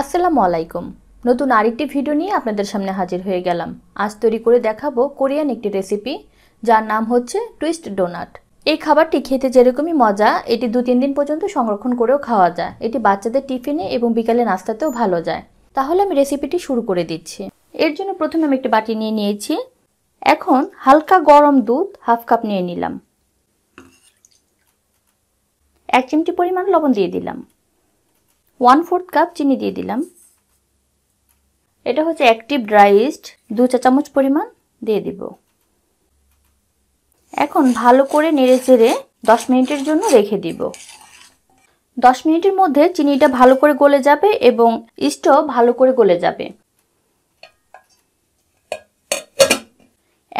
আসসালামু আলাইকুম নতুন আরেকটি ভিডিও নিয়ে আপনাদের সামনে হাজির হয়ে গেলাম আজ তৈরি করে দেখাবো কোরিয়ান একটি রেসিপি যার নাম হচ্ছে টুইস্ট ডোনাট এই খাবারটি খেতে যেরকমই মজা এটি দু তিন দিন পর্যন্ত সংরক্ষণ করেও খাওয়া যায় এটি বাচ্চাদের টিফিনে এবং বিকালে নাস্তাতেও ভালো যায় তাহলে আমি রেসিপিটি শুরু করে দিচ্ছি এর জন্য প্রথমে আমি একটি বাটি নিয়ে নিয়েছি এখন হালকা গরম দুধ হাফ কাপ নিয়ে নিলাম এক চিমটি পরিমাণ লবণ দিয়ে দিলাম ওয়ান ফোর্থ কাপ চিনি দিয়ে দিলাম এটা হচ্ছে অ্যাক্টিভ ড্রাই ইস্ট দু চা চামচ পরিমাণ দিয়ে দিব এখন ভালো করে নেড়ে চেড়ে দশ মিনিটের জন্য রেখে দিব দশ মিনিটের মধ্যে চিনিটা ভালো করে গলে যাবে এবং ইস্টও ভালো করে গলে যাবে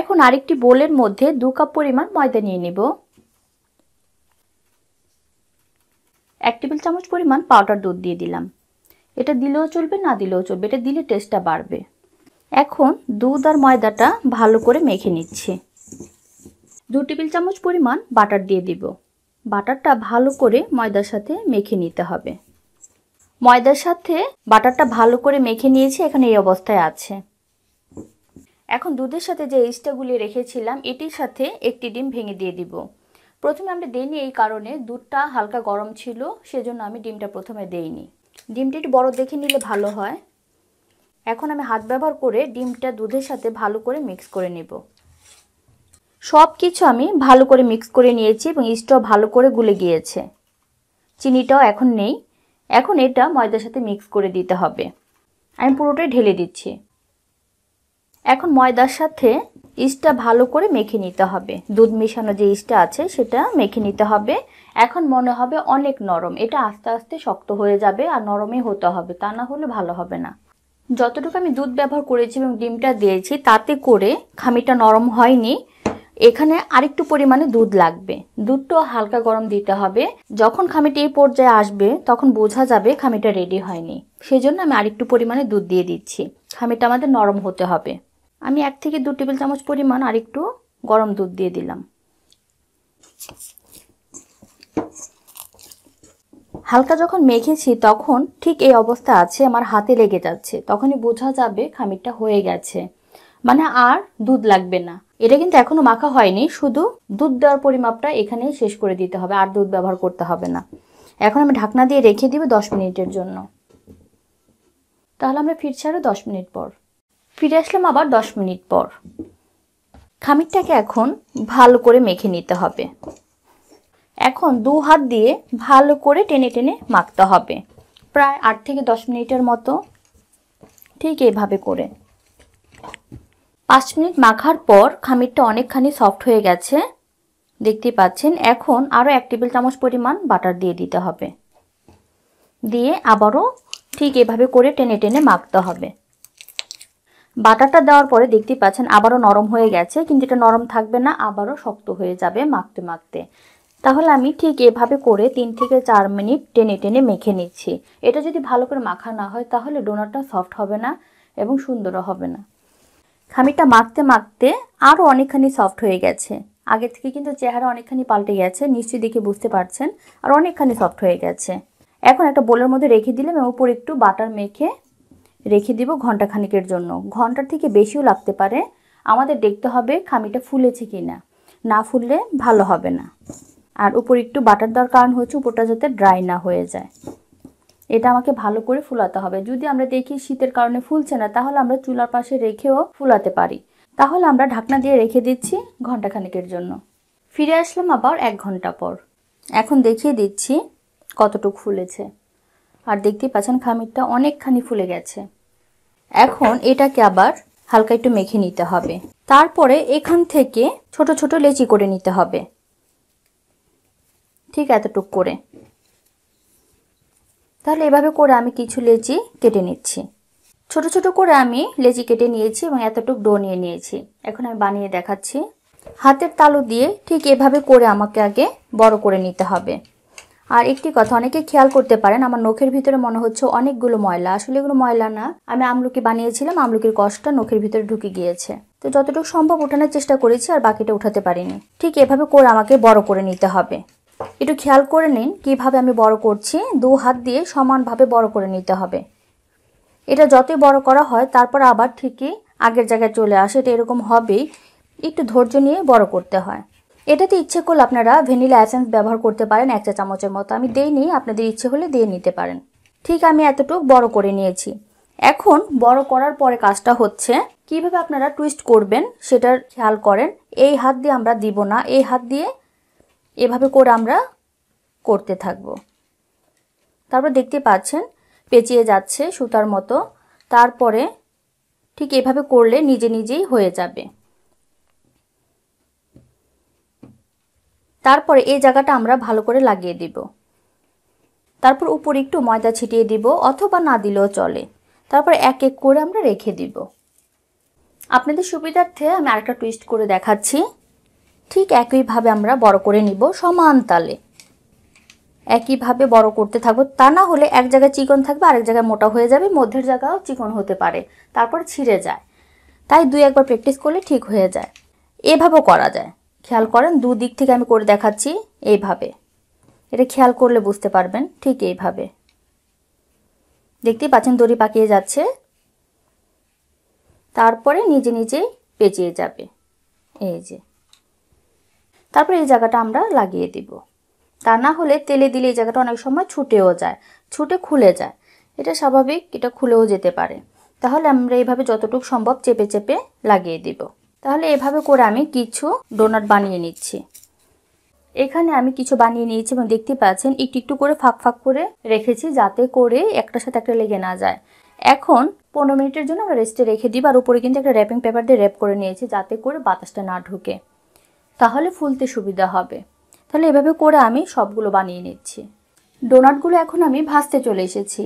এখন আরেকটি বোলের মধ্যে দু কাপ পরিমাণ ময়দা নিয়ে নিব এক টেবিল চামচ পরিমাণ পাউডার দুধ দিয়ে দিলাম এটা দিলেও চলবে না দিলেও চলবে এটা দিলে টেস্টটা বাড়বে এখন দুধ আর ময়দাটা ভালো করে মেখে নিচ্ছে দু টেবিল চামচ পরিমাণ বাটার দিয়ে দিব বাটারটা ভালো করে ময়দার সাথে মেখে নিতে হবে ময়দার সাথে বাটারটা ভালো করে মেখে নিয়েছি এখানে এই অবস্থায় আছে এখন দুধের সাথে যে ইস্টাগুলি রেখেছিলাম এটির সাথে একটি ডিম ভেঙে দিয়ে দিব প্রথমে আমরা দিইনি এই কারণে দুধটা হালকা গরম ছিল সেজন্য আমি ডিমটা প্রথমে দেইনি ডিমটা একটু বড় দেখে নিলে ভালো হয় এখন আমি হাত ব্যবহার করে ডিমটা দুধের সাথে ভালো করে মিক্স করে নেব সব কিছু আমি ভালো করে মিক্স করে নিয়েছি এবং ইস্টটাও ভালো করে গুলে গিয়েছে চিনিটাও এখন নেই এখন এটা ময়দার সাথে মিক্স করে দিতে হবে আমি পুরোটাই ঢেলে দিচ্ছি এখন ময়দার সাথে ইস্টটা ভালো করে মেখে নিতে হবে দুধ মেশানো যে ইস্টটা আছে সেটা মেখে নিতে হবে এখন মনে হবে অনেক নরম এটা আস্তে আস্তে শক্ত হয়ে যাবে আর নরমই হতে হবে তা না হলে ভালো হবে না যতটুকু আমি দুধ ব্যবহার করেছি এবং ডিমটা দিয়েছি তাতে করে খামিটা নরম হয়নি এখানে আরেকটু পরিমাণে দুধ লাগবে দুধটাও হালকা গরম দিতে হবে যখন খামিটি এই পর্যায়ে আসবে তখন বোঝা যাবে খামিটা রেডি হয়নি সেই জন্য আমি আরেকটু পরিমাণে দুধ দিয়ে দিচ্ছি খামিটা আমাদের নরম হতে হবে আমি এক থেকে দু টেবিল চামচ পরিমাণ আর একটু গরম দুধ দিয়ে দিলাম হালকা যখন মেখেছি তখন ঠিক এই অবস্থা আছে আমার হাতে লেগে যাচ্ছে তখনই বোঝা যাবে খামিরটা হয়ে গেছে মানে আর দুধ লাগবে না এটা কিন্তু এখনো মাখা হয়নি শুধু দুধ দেওয়ার পরিমাপটা এখানেই শেষ করে দিতে হবে আর দুধ ব্যবহার করতে হবে না এখন আমি ঢাকনা দিয়ে রেখে দিব দশ মিনিটের জন্য তাহলে আমরা ফিরছি আরও দশ মিনিট পর ফিরে আসলাম আবার দশ মিনিট পর খামিরটাকে এখন ভালো করে মেখে নিতে হবে এখন দু হাত দিয়ে ভালো করে টেনে টেনে মাখতে হবে প্রায় আট থেকে দশ মিনিটের মতো ঠিক এইভাবে করে পাঁচ মিনিট মাখার পর খামিরটা অনেকখানি সফট হয়ে গেছে দেখতে পাচ্ছেন এখন আরও এক টেবিল চামচ পরিমাণ বাটার দিয়ে দিতে হবে দিয়ে আবারও ঠিক এভাবে করে টেনে টেনে মাখতে হবে বাটারটা দেওয়ার পরে দেখতে পাচ্ছেন আবারও নরম হয়ে গেছে কিন্তু এটা নরম থাকবে না আবারও শক্ত হয়ে যাবে মাখতে মাখতে তাহলে আমি ঠিক এভাবে করে তিন থেকে চার মিনিট টেনে টেনে মেখে নিচ্ছি এটা যদি ভালো করে মাখা না হয় তাহলে ডোনাটটা সফট হবে না এবং সুন্দরও হবে না খামিটা মাখতে মাখতে আরও অনেকখানি সফট হয়ে গেছে আগে থেকে কিন্তু চেহারা অনেকখানি পাল্টে গেছে নিশ্চয়ই দেখে বুঝতে পারছেন আর অনেকখানি সফট হয়ে গেছে এখন একটা বোলের মধ্যে রেখে দিলাম এবং উপর একটু বাটার মেখে রেখে দিব ঘন্টাখানিকের জন্য ঘন্টার থেকে বেশিও লাগতে পারে আমাদের দেখতে হবে খামিটা ফুলেছে কি না না ফুললে ভালো হবে না আর উপর একটু বাটার দেওয়ার কারণ হচ্ছে উপরটা যাতে ড্রাই না হয়ে যায় এটা আমাকে ভালো করে ফুলাতে হবে যদি আমরা দেখি শীতের কারণে ফুলছে না তাহলে আমরা চুলার পাশে রেখেও ফুলাতে পারি তাহলে আমরা ঢাকনা দিয়ে রেখে দিচ্ছি ঘন্টাখানেকের জন্য ফিরে আসলাম আবার এক ঘন্টা পর এখন দেখিয়ে দিচ্ছি কতটুক ফুলেছে আর দেখতেই পাচ্ছেন খামিরটা অনেকখানি ফুলে গেছে এখন এটাকে আবার হালকা একটু মেখে নিতে হবে তারপরে এখান থেকে ছোট ছোট লেচি করে নিতে হবে ঠিক এতটুক করে তাহলে এভাবে করে আমি কিছু লেচি কেটে নিচ্ছি ছোট ছোট করে আমি লেচি কেটে নিয়েছি এবং এতটুক ডো নিয়ে নিয়েছি এখন আমি বানিয়ে দেখাচ্ছি হাতের তালু দিয়ে ঠিক এভাবে করে আমাকে আগে বড় করে নিতে হবে আর একটি কথা অনেকে খেয়াল করতে পারেন আমার নখের ভিতরে মনে হচ্ছে অনেকগুলো ময়লা আসলে এগুলো ময়লা না আমি আমলুকি বানিয়েছিলাম আমলুকির কষ্টটা নখের ভিতরে ঢুকে গিয়েছে তো যতটুকু সম্ভব ওঠানোর চেষ্টা করেছি আর বাকিটা উঠাতে পারিনি ঠিক এভাবে করে আমাকে বড় করে নিতে হবে একটু খেয়াল করে নিন কিভাবে আমি বড় করছি দু হাত দিয়ে সমানভাবে বড় করে নিতে হবে এটা যতই বড় করা হয় তারপর আবার ঠিকই আগের জায়গায় চলে আসে এটা এরকম হবেই একটু ধৈর্য নিয়ে বড় করতে হয় এটাতে ইচ্ছে করলে আপনারা ভ্যানিলা অ্যাসেন্স ব্যবহার করতে পারেন এক চা চামচের মতো আমি দেইনি আপনাদের ইচ্ছে হলে দিয়ে নিতে পারেন ঠিক আমি এতটুকু বড় করে নিয়েছি এখন বড় করার পরে কাজটা হচ্ছে কিভাবে আপনারা টুইস্ট করবেন সেটার খেয়াল করেন এই হাত দিয়ে আমরা দিব না এই হাত দিয়ে এভাবে করে আমরা করতে থাকব তারপর দেখতে পাচ্ছেন পেঁচিয়ে যাচ্ছে সুতার মতো তারপরে ঠিক এভাবে করলে নিজে নিজেই হয়ে যাবে তারপরে এই জায়গাটা আমরা ভালো করে লাগিয়ে দিব তারপর উপর একটু ময়দা ছিটিয়ে দিব অথবা না দিলেও চলে তারপর এক এক করে আমরা রেখে দিব আপনাদের সুবিধার্থে আমি আরেকটা টুইস্ট করে দেখাচ্ছি ঠিক একইভাবে আমরা বড় করে নিব সমান তালে একইভাবে বড় করতে থাকবো তা না হলে এক জায়গায় চিকন থাকবে আরেক জায়গায় মোটা হয়ে যাবে মধ্যের জায়গাও চিকন হতে পারে তারপর ছিঁড়ে যায় তাই দুই একবার প্র্যাকটিস করলে ঠিক হয়ে যায় এভাবেও করা যায় খেয়াল করেন দুদিক থেকে আমি করে দেখাচ্ছি এইভাবে এটা খেয়াল করলে বুঝতে পারবেন ঠিক এইভাবে দেখতেই পাচ্ছেন দড়ি পাকিয়ে যাচ্ছে তারপরে নিজে নিজেই পেঁচিয়ে যাবে এই যে তারপরে এই জায়গাটা আমরা লাগিয়ে দিব তা না হলে তেলে দিলে এই জায়গাটা অনেক সময় ছুটেও যায় ছুটে খুলে যায় এটা স্বাভাবিক এটা খুলেও যেতে পারে তাহলে আমরা এইভাবে যতটুকু সম্ভব চেপে চেপে লাগিয়ে দিব তাহলে এভাবে করে আমি কিছু ডোনাট বানিয়ে নিচ্ছি এখানে আমি কিছু বানিয়ে নিয়েছি এবং দেখতে পাচ্ছেন একটু একটু করে ফাঁক ফাঁক করে রেখেছি যাতে করে একটার সাথে একটা লেগে না যায় এখন পনেরো মিনিটের জন্য আমরা রেস্টে রেখে দিই আর উপরে কিন্তু একটা র্যাপিং পেপার দিয়ে র্যাপ করে নিয়েছি যাতে করে বাতাসটা না ঢুকে তাহলে ফুলতে সুবিধা হবে তাহলে এভাবে করে আমি সবগুলো বানিয়ে নিচ্ছি ডোনাটগুলো এখন আমি ভাজতে চলে এসেছি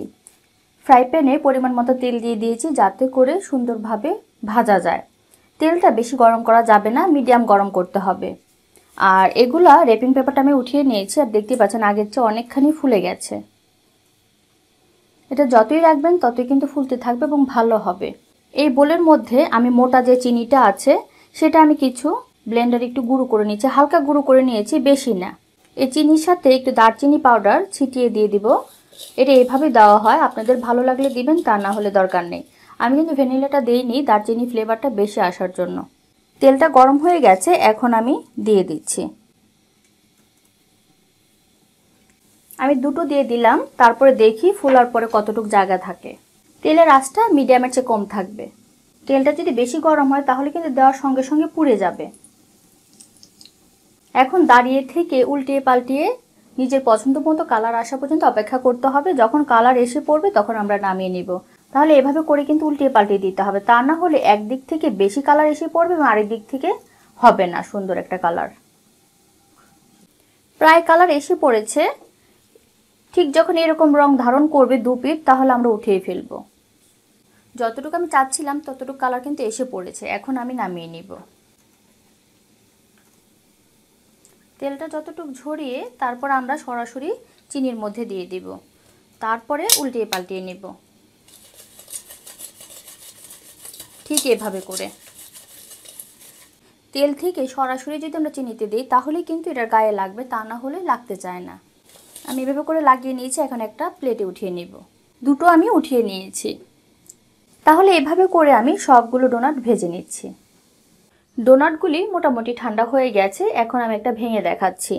ফ্রাই প্যানে পরিমাণ মতো তেল দিয়ে দিয়েছি যাতে করে সুন্দরভাবে ভাজা যায় তেলটা বেশি গরম করা যাবে না মিডিয়াম গরম করতে হবে আর এগুলা রেপিং পেপারটা আমি উঠিয়ে নিয়েছি আর দেখতে পাচ্ছেন আগের চেয়ে অনেকখানি ফুলে গেছে এটা যতই রাখবেন ততই কিন্তু ফুলতে থাকবে এবং ভালো হবে এই বোলের মধ্যে আমি মোটা যে চিনিটা আছে সেটা আমি কিছু ব্লেন্ডার একটু গুঁড়ো করে নিয়েছি হালকা গুঁড়ো করে নিয়েছি বেশি না এই চিনির সাথে একটু দারচিনি পাউডার ছিটিয়ে দিয়ে দিব এটা এভাবে দেওয়া হয় আপনাদের ভালো লাগলে দিবেন তা না হলে দরকার নেই আমি কিন্তু ভ্যানিলাটা দিইনি দারচিনি ফ্লেভারটা বেশি আসার জন্য তেলটা গরম হয়ে গেছে এখন আমি দিয়ে দিচ্ছি আমি দুটো দিয়ে দিলাম তারপরে দেখি ফুলার পরে কতটুক জায়গা থাকে তেলের আঁচটা মিডিয়ামের চেয়ে কম থাকবে তেলটা যদি বেশি গরম হয় তাহলে কিন্তু দেওয়ার সঙ্গে সঙ্গে পুড়ে যাবে এখন দাঁড়িয়ে থেকে উল্টিয়ে পাল্টিয়ে নিজের পছন্দ মতো কালার আসা পর্যন্ত অপেক্ষা করতে হবে যখন কালার এসে পড়বে তখন আমরা নামিয়ে নিব তাহলে এভাবে করে কিন্তু উল্টিয়ে পাল্টিয়ে দিতে হবে তা না হলে একদিক থেকে বেশি কালার এসে পড়বে এবং আরেক দিক থেকে হবে না সুন্দর একটা কালার প্রায় কালার এসে পড়েছে ঠিক যখন এরকম রং ধারণ করবে দু পিঠ তাহলে আমরা উঠিয়ে ফেলবো যতটুকু আমি চাচ্ছিলাম ততটুকু কালার কিন্তু এসে পড়েছে এখন আমি নামিয়ে নিব তেলটা যতটুকু ঝরিয়ে তারপর আমরা সরাসরি চিনির মধ্যে দিয়ে দিব তারপরে উল্টিয়ে পাল্টিয়ে নেব ঠিক এভাবে করে তেল থেকে সরাসরি যদি আমরা চিনিতে দিই তাহলে কিন্তু এটার গায়ে লাগবে তা না হলে লাগতে চায় না আমি এভাবে করে লাগিয়ে নিয়েছি এখন একটা প্লেটে উঠিয়ে নিব দুটো আমি উঠিয়ে নিয়েছি তাহলে এভাবে করে আমি সবগুলো ডোনাট ভেজে নিচ্ছি ডোনাটগুলি মোটামুটি ঠান্ডা হয়ে গেছে এখন আমি একটা ভেঙে দেখাচ্ছি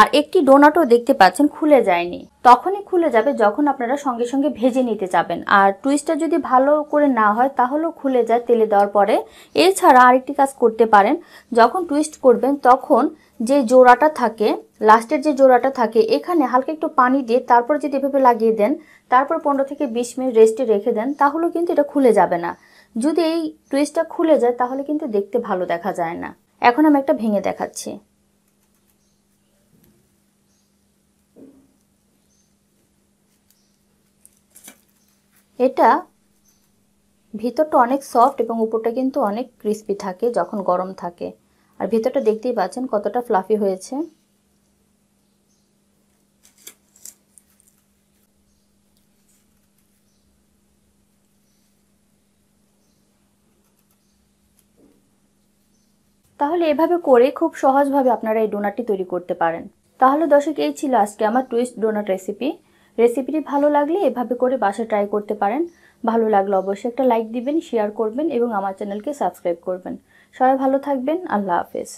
আর একটি ডোনাটও দেখতে পাচ্ছেন খুলে যায়নি তখনই খুলে যাবে যখন আপনারা সঙ্গে সঙ্গে ভেজে নিতে যাবেন আর টুইস্টটা যদি ভালো করে না হয় তাহলেও খুলে যায় তেলে দেওয়ার পরে এছাড়া আরেকটি কাজ করতে পারেন যখন টুইস্ট করবেন তখন যে জোড়াটা থাকে লাস্টের যে জোড়াটা থাকে এখানে হালকা একটু পানি দিয়ে তারপর যদি এভাবে লাগিয়ে দেন তারপর পনেরো থেকে বিশ মিনিট রেস্টে রেখে দেন তাহলেও কিন্তু এটা খুলে যাবে না যদি এই টুইস্টটা খুলে যায় তাহলে কিন্তু দেখতে ভালো দেখা যায় না এখন আমি একটা ভেঙে দেখাচ্ছি এটা ভিতরটা অনেক সফট এবং উপরটা কিন্তু অনেক ক্রিস্পি থাকে যখন গরম থাকে আর ভিতরটা দেখতেই পাচ্ছেন কতটা ফ্লাফি হয়েছে তাহলে এভাবে করে খুব সহজভাবে আপনারা এই ডোনাটটি তৈরি করতে পারেন তাহলে দর্শক এই ছিল আজকে আমার টুইস্ট ডোনাট রেসিপি রেসিপিটি ভালো লাগলে এভাবে করে বাসা ট্রাই করতে পারেন ভালো লাগলে অবশ্যই একটা লাইক দিবেন শেয়ার করবেন এবং আমার চ্যানেলকে সাবস্ক্রাইব করবেন সবাই ভালো থাকবেন আল্লাহ হাফেজ